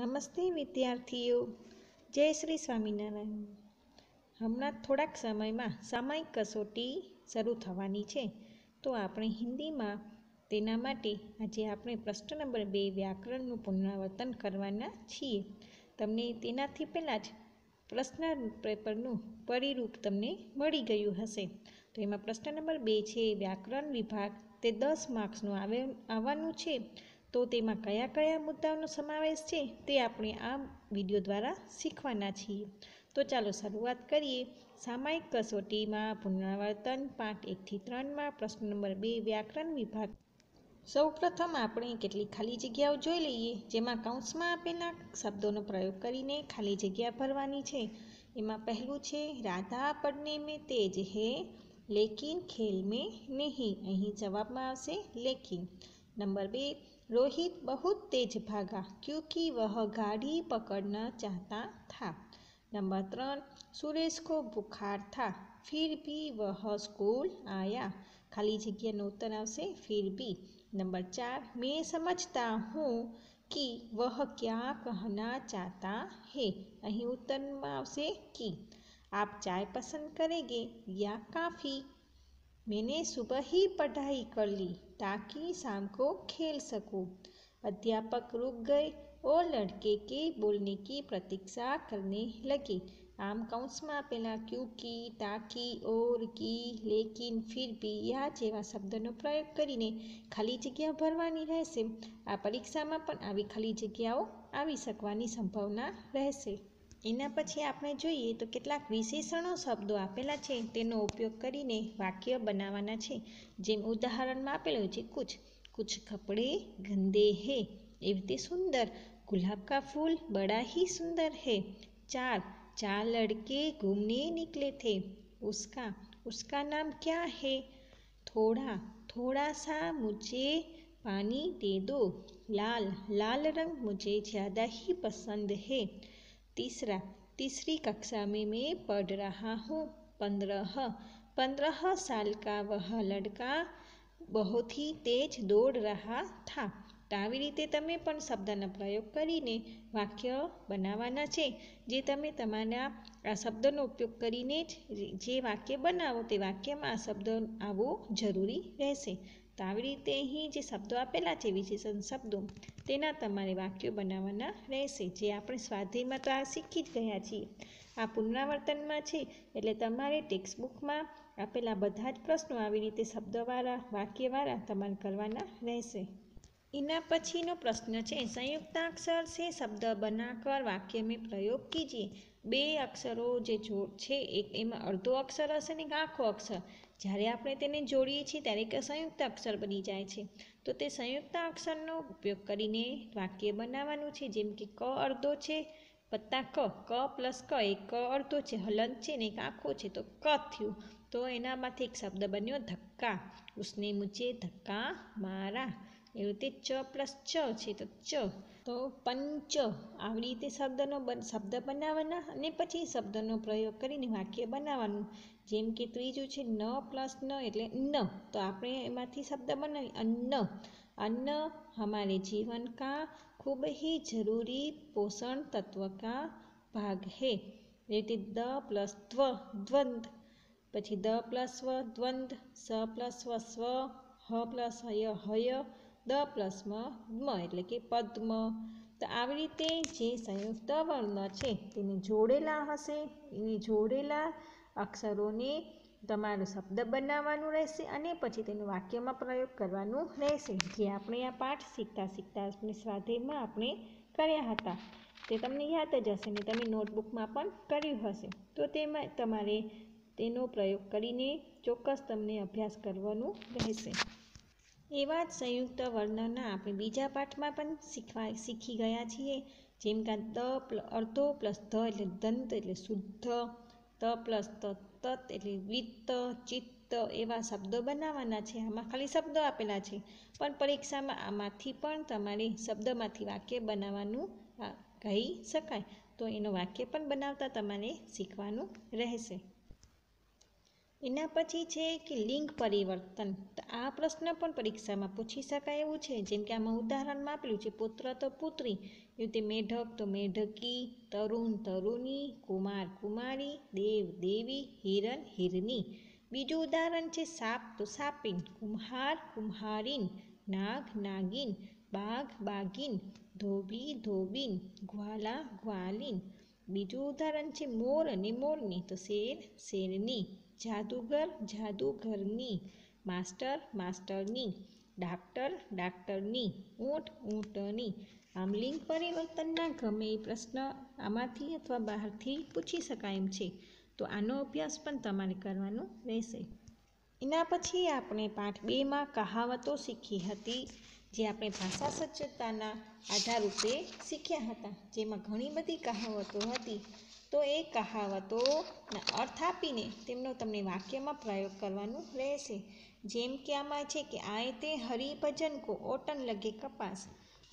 નમસ્તે વિદ્યાર્થીઓ જય શ્રી સ્વામિનારાયણ હમણાં થોડાક સમયમાં સામાયિક કસોટી શરૂ થવાની છે તો આપણે હિન્દીમાં તેના માટે આજે આપણે પ્રશ્ન નંબર બે વ્યાકરણનું પુનરાવર્તન કરવાના છીએ તમને તેનાથી પહેલાં જ પ્રશ્ન પેપરનું પરિરૂપ તમને મળી ગયું હશે તો એમાં પ્રશ્ન નંબર બે છે વ્યાકરણ વિભાગ તે દસ માર્ક્સનું આવે આવવાનું છે તો તેમાં કયા કયા મુદ્દાઓનો સમાવેશ છે તે આપણે આ વિડીયો દ્વારા શીખવાના છીએ તો ચાલો શરૂઆત કરીએ સામાયિક કસોટીમાં પુનરાવર્તન પાઠ એકથી ત્રણમાં પ્રશ્ન નંબર બે વ્યાકરણ વિભાગ સૌપ્રથમ આપણે કેટલીક ખાલી જગ્યાઓ જોઈ લઈએ જેમાં કૌંસમાં આપેલા શબ્દોનો પ્રયોગ કરીને ખાલી જગ્યા ભરવાની છે એમાં પહેલું છે રાધા પડને મેં તેજ હે લેકિન ખેલ મેં નહીં અહીં જવાબમાં આવશે લેકિન नंबर बे रोहित बहुत तेज भागा क्योंकि वह गाड़ी पकड़ना चाहता था नंबर त्रन सुरेश को बुखार था फिर भी वह स्कूल आया खाली जगह नो से फिर भी नंबर चार मैं समझता हूँ कि वह क्या कहना चाहता है અહીં ઉત્તરમાં से कि आप चाय पसंद करेंगे या काफ़ी मैंने सुबह ही पढ़ाई कर ली ताकि शाम को खेल सको अध्यापक रुक गए और लड़के के बोलने की प्रतीक्षा करने लगे आम काउंस में पहला क्योंकि ताकि और की लेकिन फिर भी या जेवा शब्दों प्रयोग कर खाली जगह भरवा रह आ परीक्षा में खाली जगह आ सकवा संभावना रहें एना पी आप जीए तो के विशेषणों शब्दों आपेला है उपयोग कर वाक्य बनावा है जम उदाहरण में आप कुछ कुछ कपड़े गंदे है ए रीते सुंदर गुलाब का फूल बड़ा ही सुंदर है चार चार लड़के घूमने निकले थे उसका उसका नाम क्या है थोड़ा थोड़ा सा मुझे पानी दे दो लाल लाल रंग मुझे ज़्यादा ही पसंद है तीसरा तीसरी कक्षा में मैं पढ़ रहा हूँ पंद्रह पंद्रह साल का वह लड़का बहुत ही તેજ દોડ રહા થા તો આવી રીતે તમે પણ શબ્દનો પ્રયોગ કરીને વાક્ય બનાવવાના છે જે તમે તમારા આ શબ્દનો ઉપયોગ કરીને જ જે વાક્ય બનાવો તે વાક્યમાં આ શબ્દ આવવો જરૂરી રહેશે આવી રીતે અહીં જે શબ્દો આપેલા છે વિશેષણ શબ્દો તેના તમારે વાક્યો બનાવવાના રહેશે જે આપણે સ્વાધ્યાયમાં તો આ શીખી જ ગયા છીએ આ પુનરાવર્તનમાં છે એટલે તમારે ટેક્સ્ટબુકમાં આપેલા બધા જ પ્રશ્નો આવી રીતે શબ્દવાળા વાક્યવાળા તમારે કરવાના રહેશે એના પછીનો પ્રશ્ન છે સંયુક્તાક્ષર છે શબ્દ બનાકર વાક્ય મેં પ્રયોગ કીજીએ બે અક્ષરો જે જો છે એક એમાં અડધો અક્ષર હશે ને એક આખો અક્ષર જ્યારે આપણે તેને જોડીએ છીએ ત્યારે એક સંયુક્ત અક્ષર બની જાય છે તો તે સંયુક્ત અક્ષરનો ઉપયોગ કરીને વાક્ય બનાવવાનું છે જેમ કે ક અડધો છે પત્તા ક ક પ્લસ ક એ ક અડધો છે હલંત છે ને એક આખો છે તો ક થયું તો એનામાંથી એક શબ્દ બન્યો ધક્કા ઉસને મુજે ધક્કા મારા એવી રીતે ચ પ્લસ ચ છે તો ચ તો પંચ આવી રીતે શબ્દનો શબ્દ બનાવવાના અને પછી શબ્દનો પ્રયોગ કરીને વાક્ય બનાવવાનું જેમ કે ત્રીજું છે ન પ્લસ ન એટલે ન તો આપણે એમાંથી શબ્દ બનાવી અન્ન અન્ન અમારે જીવન કા ખૂબ હી જરૂરી પોષણ તત્વ કા ભાગ હે એ રીતે દ પ્લસ દ્વ દ્વંદ પછી દ પ્લસ સ્વ દ્વંદ સ પ્લસ સ્વ સ્વ હ પ્લસ હય હય દ પ્લસમાં મ એટલે કે પદ્મ તો આવી રીતે જે સંયુક્ત વર્ણ છે તેને જોડેલા હશે એને જોડેલા અક્ષરોને તમારો શબ્દ બનાવવાનું રહેશે અને પછી તેનું વાક્યમાં પ્રયોગ કરવાનું રહેશે જે આપણે આ પાઠ શીખતા શીખતા આપણે સ્વાધ્યાયમાં આપણે કર્યા હતા તે તમને યાદ જ હશે ને તમે નોટબુકમાં પણ કર્યું હશે તો તેમાં તમારે તેનો પ્રયોગ કરીને ચોક્કસ તમને અભ્યાસ કરવાનું રહેશે એવા જ સંયુક્ત વર્ણના આપણે બીજા પાઠમાં પણ શીખવા શીખી ગયા છીએ જેમ કે ત અર્ધો પ્લસ ધ એટલે દંત એટલે શુદ્ધ ત પ્લસ ત તત એટલે વિત્ત ચિત્ત એવા શબ્દો બનાવવાના છે આમાં ખાલી શબ્દો આપેલા છે પણ પરીક્ષામાં આમાંથી પણ તમારે શબ્દમાંથી વાક્ય બનાવવાનું કહી શકાય તો એનું વાક્ય પણ બનાવતા તમારે શીખવાનું રહેશે એના પછી છે કે લિંગ પરિવર્તન તો આ પ્રશ્ન પણ પરીક્ષામાં પૂછી શકાય એવું છે જેમ કે આમાં ઉદાહરણમાં આપેલું છે પુત્ર તો પુત્રી એવું તે મેઢક તો મેઢકી તરુણ તરુણી કુમાર કુમારી દેવ દેવી હિરણ હિરની બીજું ઉદાહરણ છે સાપ તો સાપિન કુમ્હાર કુમ્હારીન નાગ નાગિન બાઘ બાગીન ધોબી ધોબીન ગ્વાલા ગ્વાલિન બીજું ઉદાહરણ છે મોર અને મોરની તો શેર શેરની જાદુગર જાદુગરની માસ્ટર માસ્ટરની ડાક્ટર ડાક્ટરની ઊંટ ઊંટની આમ લિંગ પરિવર્તનના ગમે એ પ્રશ્ન આમાંથી અથવા બહારથી પૂછી શકાય એમ છે તો આનો અભ્યાસ પણ તમારે કરવાનો રહેશે એના પછી આપણે પાઠ બેમાં કહાવતો શીખી હતી જે આપણે ભાષા સજ્જતાના આધાર રૂપે શીખ્યા હતા જેમાં ઘણી બધી કહાવતો હતી તો એ કહાવતો અર્થ આપીને તેમનો તમને વાક્યમાં પ્રયોગ કરવાનો રહેશે જેમ કે આમાં છે કે આય તે હરિભજન કો ઓટન લગે કપાસ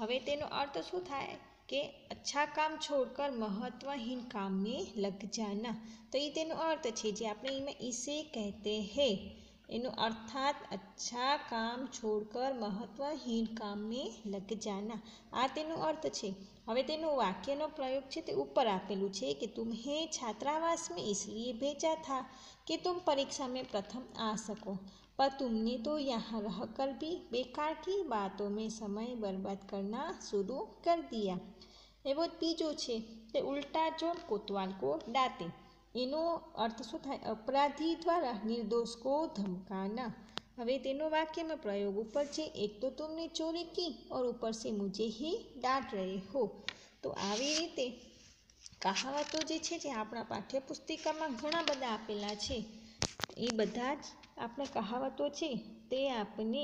હવે તેનો અર્થ શું થાય કે અચ્છા કામ છોડકર મહત્વહીન કામ મેં લગ જાના તો એ તેનો અર્થ છે જે આપણે એમાં ઈસે કહેતે હે એનો અર્થાત અચ્છા કામ છોડકર મહત્વહીન કામ મેં લગ જાના આ તેનો અર્થ છે હવે તેનો વાક્યનો પ્રયોગ છે તે ઉપર આપેલું છે કે તુમ હે છાત્રાવાસ મેં इसलिए ભેજા થા કે तुम परीक्षा में प्रथम आ सको पर तुमने तो यहाँ रह कर भी बेकार की बातों में समय बर्बाद करना शुरू कर दिया એવો બીજો છે તે ઉલટા જો કોતવાલ કો ડાતે એનો અર્થ શું થાય અપરાધી દ્વારા નિર્દોષ કો ધમકાના હવે તેનો વાક્યમાં પ્રયોગ ઉપર છે એક તો તુમને ચોરી કી ઓર ઉપર સે મુજે હી ડાંટ રહે હો તો આવી રીતે કહાવતો જે છે જે આપણા પાઠ્યપુસ્તિકામાં ઘણા બધા આપેલા છે એ બધા જ આપણે કહાવતો છે તે આપને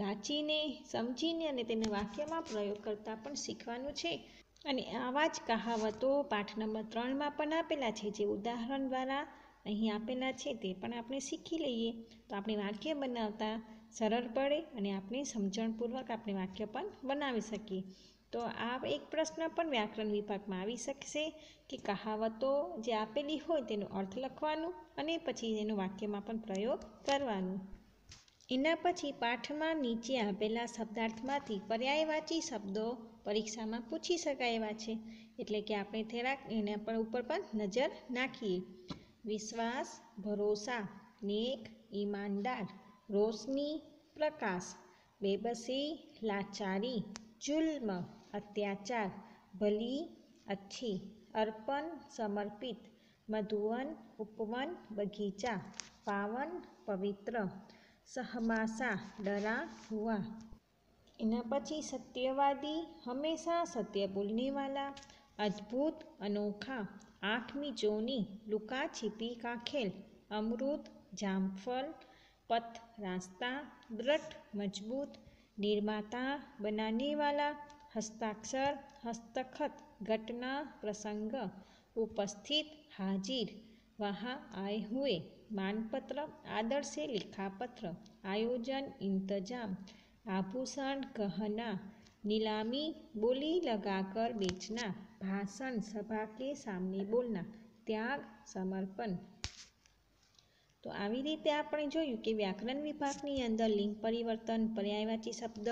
વાંચીને સમજીને અને તેને વાક્યમાં પ્રયોગ કરતાં પણ શીખવાનું છે અને આવા જ કહાવતો પાઠ નંબર ત્રણમાં પણ આપેલા છે જે ઉદાહરણ દ્વારા અહીં આપેલા છે તે પણ આપણે શીખી લઈએ તો આપણે વાક્ય બનાવતા સરળ પડે અને આપણે સમજણપૂર્વક આપણે વાક્ય પણ બનાવી શકીએ તો આ એક પ્રશ્ન પણ વ્યાકરણ વિભાગમાં આવી શકશે કે કહાવતો જે આપેલી હોય તેનો અર્થ લખવાનો અને પછી એનું વાક્યમાં પણ પ્રયોગ કરવાનો એના પછી પાઠમાં નીચે આપેલા શબ્દાર્થમાંથી પર્યાયવાચી શબ્દો પરીક્ષામાં પૂછી શકાય એવા છે એટલે કે આપણે થેરાક એના પર ઉપર પણ નજર નાખીએ વિશ્વાસ ભરોસા નેક ઈમાનદાર રોશની પ્રકાશ બેબસી લાચારી જુલ્મ અત્યાચાર ભલી અચ્છી અર્પણ સમર્પિત મધુવન ઉપવન બગીચા પાવન પવિત્ર સહમાસા ડરા હુઆ એના પછી સત્યવાદી હંમેશા સત્ય બોલનેવાલા અદ્ભુત અનોખા आठवीं जोनी लुका छिपी का खेल अमृत जामफल पथ रास्ता दृढ़ मजबूत निर्माता बनाने वाला हस्ताक्षर हस्तखत घटना प्रसंग उपस्थित हाजिर वहाँ आए हुए मानपत्र आदर से लिखा पत्र आयोजन इंतजाम आभूषण गहना नीलामी બોલી લગાકર बेचना ભાષણ સભા કે सामने બોલના ત્યાગ સમર્પણ તો આવી રીતે આપણે જોયું કે વ્યાકરણ વિભાગની અંદર લિંગ પરિવર્તન પર્યાયવાચી શબ્દ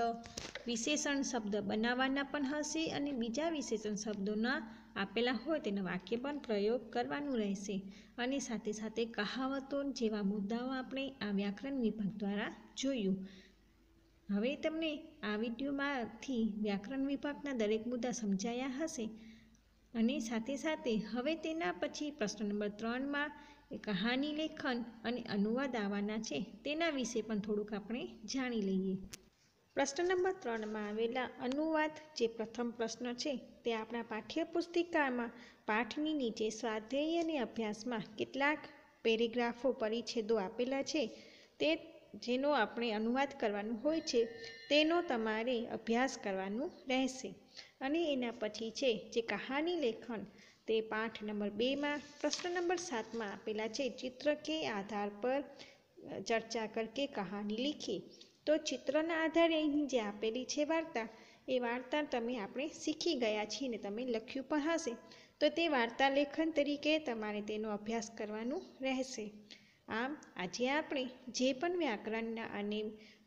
વિશેષણ શબ્દ બનાવવાના પણ હશે અને બીજા વિશેષણ શબ્દોના આપેલા હોય તેનો વાક્ય પણ પ્રયોગ કરવાનું રહેશે અને સાથે સાથે કહાવતો જેવા મુદ્દાઓ આપણે આ વ્યાકરણ વિભાગ દ્વારા જોયું હવે તમને આ વિડીયોમાંથી વ્યાકરણ વિભાગના દરેક મુદ્દા સમજાયા હશે અને સાથે સાથે હવે તેના પછી પ્રશ્ન નંબર ત્રણમાં કહાની લેખન અને અનુવાદ આવવાના છે તેના વિશે પણ થોડુંક આપણે જાણી લઈએ પ્રશ્ન નંબર ત્રણમાં આવેલા અનુવાદ જે પ્રથમ પ્રશ્ન છે તે આપણા પાઠ્યપુસ્તિકામાં પાઠની નીચે સ્વાધ્યાય અને અભ્યાસમાં કેટલાક પેરેગ્રાફો પરિચ્છેદો આપેલા છે તે જેનો આપણે અનુવાદ કરવાનો હોય છે તેનો તમારે અભ્યાસ કરવાનો રહેશે અને એના પછી છે જે કહાની લેખન તે પાઠ નંબર બેમાં પ્રશ્ન નંબર સાતમાં આપેલા છે ચિત્ર કે આધાર પર ચર્ચા કરકે કહાની લીખી તો ચિત્રના આધારે અહીં જે આપેલી છે વાર્તા એ વાર્તા તમે આપણે શીખી ગયા છીએ ને તમે લખ્યું પણ હશે તો તે વાર્તા લેખન તરીકે તમારે તેનો અભ્યાસ કરવાનું રહેશે આમ આજે આપણે જે પણ વ્યાકરણના અને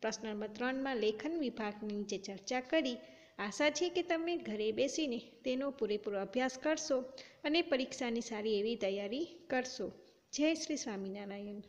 પ્રશ્ન નંબર ત્રણમાં લેખન વિભાગની જે ચર્ચા કરી આશા છે કે તમે ઘરે બેસીને તેનો પૂરેપૂરો અભ્યાસ કરશો અને પરીક્ષાની સારી એવી તૈયારી કરશો જય શ્રી સ્વામિનારાયણ